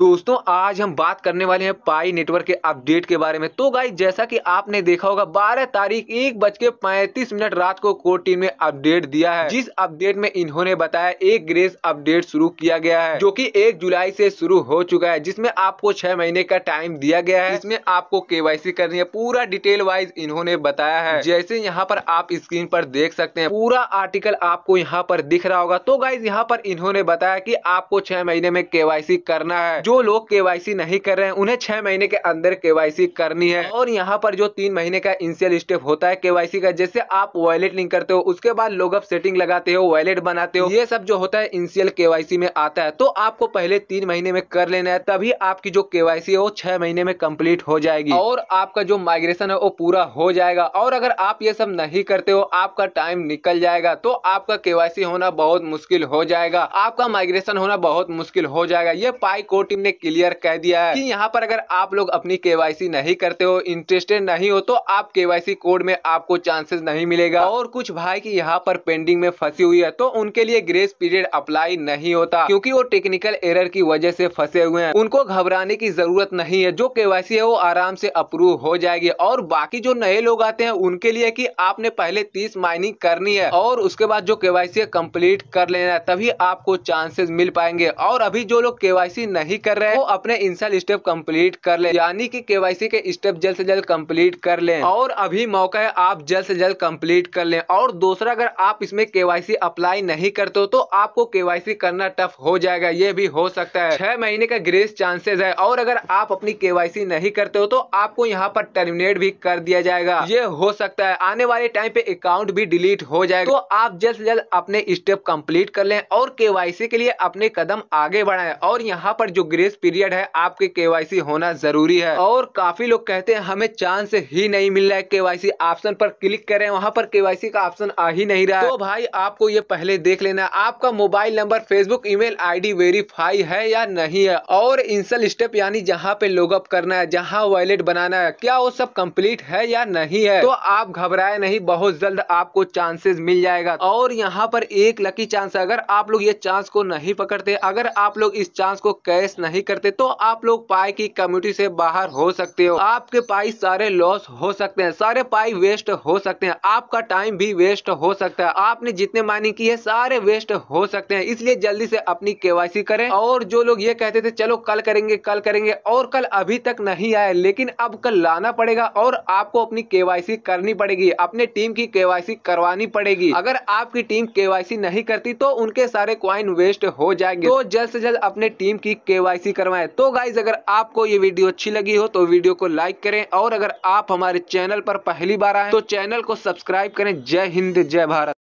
दोस्तों आज हम बात करने वाले हैं पाई नेटवर्क के अपडेट के बारे में तो गाई जैसा कि आपने देखा होगा 12 तारीख एक बज के पैंतीस मिनट रात को कोर टीम ने अपडेट दिया है जिस अपडेट में इन्होंने बताया एक ग्रेस अपडेट शुरू किया गया है जो कि 1 जुलाई से शुरू हो चुका है जिसमें आपको छह महीने का टाइम दिया गया है इसमें आपको के करनी है पूरा डिटेल वाइज इन्होंने बताया है जैसे यहाँ पर आप स्क्रीन पर देख सकते हैं पूरा आर्टिकल आपको यहाँ पर दिख रहा होगा तो गाइज यहाँ पर इन्होंने बताया की आपको छह महीने में के करना है जो लोग के नहीं कर रहे हैं उन्हें छह महीने के अंदर के करनी है और यहाँ पर जो तीन महीने का इनिशियल स्टेप होता है के का जैसे आप वॉलेट लिंक करते हो उसके बाद लोग अब सेटिंग लगाते हो वॉलेट बनाते हो ये सब जो होता है इनिशियल के में आता है तो आपको पहले तीन महीने में कर लेना है तभी आपकी जो के है वो छह महीने में कम्प्लीट हो जाएगी और आपका जो माइग्रेशन है वो पूरा हो जाएगा और अगर आप ये सब नहीं करते हो आपका टाइम निकल जाएगा तो आपका के होना बहुत मुश्किल हो जाएगा आपका माइग्रेशन होना बहुत मुश्किल हो जाएगा ये पाई कोटी टीम ने क्लियर कह दिया है कि यहाँ पर अगर आप लोग अपनी केवाईसी नहीं करते हो इंटरेस्टेड नहीं हो तो आप केवाईसी कोड में आपको चांसेस नहीं मिलेगा और कुछ भाई की यहाँ पर पेंडिंग में फंसी हुई है तो उनके लिए ग्रेस पीरियड अप्लाई नहीं होता क्योंकि वो टेक्निकल एरर की वजह से फंसे हुए हैं उनको घबराने की जरूरत नहीं है जो केवाईसी है वो आराम से अप्रूव हो जाएगी और बाकी जो नए लोग आते हैं उनके लिए कि आपने पहले तीस माइनिंग करनी है और उसके बाद जो केवासी कंप्लीट कर लेना है तभी आपको चांसेस मिल पाएंगे और अभी जो लोग केवासी नहीं कर रहे हैं वो अपने इंस्टॉल स्टेप कंप्लीट कर ले यानी कि केवाईसी के स्टेप जल्द से जल्द कंप्लीट कर लें और अभी मौका है आप जल्द से जल्द कंप्लीट कर लें और दूसरा अगर आप इसमें केवाईसी अप्लाई नहीं करते हो तो आपको केवाईसी करना टफ हो जाएगा ये भी हो सकता है छह महीने का ग्रेस चांसेस है और अगर आप अपनी केवाईसी नहीं करते हो तो आपको यहाँ पर टर्मिनेट भी कर दिया जाएगा ये हो सकता है आने वाले टाइम पे अकाउंट भी डिलीट हो जाएगा तो आप जल्द से जल्द अपने स्टेप कंप्लीट कर लें और केवाईसी के लिए अपने कदम आगे बढ़ाएं और यहाँ पर जो ग्रेस पीरियड है आपके केवाईसी होना जरूरी है और काफी लोग कहते हैं हमें चांस ही नहीं मिल रहा है केवाईसी ऑप्शन पर क्लिक करें वहां पर केवाईसी का ऑप्शन आ ही नहीं रहा तो भाई आपको ये पहले देख लेना आपका mobile number Facebook email ID verify है या नहीं है और इंसल स्टेप यानी जहाँ पे लॉग अप करना है जहाँ वॉलेट बनाना है क्या वो सब कम्प्लीट है या नहीं है तो आप घबराए नहीं बहुत जल्द आपको चांसेस मिल जाएगा और यहाँ पर एक लकी चांस है अगर आप लोग ये चांस को नहीं पकड़ते अगर आप लोग इस चांस को कैश नहीं करते तो आप लोग पाई की कम्युनिटी से बाहर हो सकते हो आपके पाई सारे लॉस हो सकते हैं सारे पाई वेस्ट हो सकते हैं आपका टाइम भी वेस्ट हो सकता है आपने जितने माइनिंग की है सारे वेस्ट हो सकते हैं इसलिए जल्दी से अपनी केवाईसी करें और जो लोग ये कहते थे चलो कल करेंगे कल करेंगे और कल अभी तक नहीं आए लेकिन अब कल लाना पड़ेगा और आपको अपनी केवाईसी करनी पड़ेगी अपने टीम की केवाईसी करवानी पड़ेगी अगर आपकी टीम केवाईसी नहीं करती तो उनके सारे क्वाइन वेस्ट हो जाएंगे तो जल्द से जल्द अपने टीम की केवाईसी केवाईसी करवाएं तो गाइज अगर आपको ये वीडियो अच्छी लगी हो तो वीडियो को लाइक करें और अगर आप हमारे चैनल पर पहली बार आए तो चैनल को सब्सक्राइब करें जय हिंद जय भारत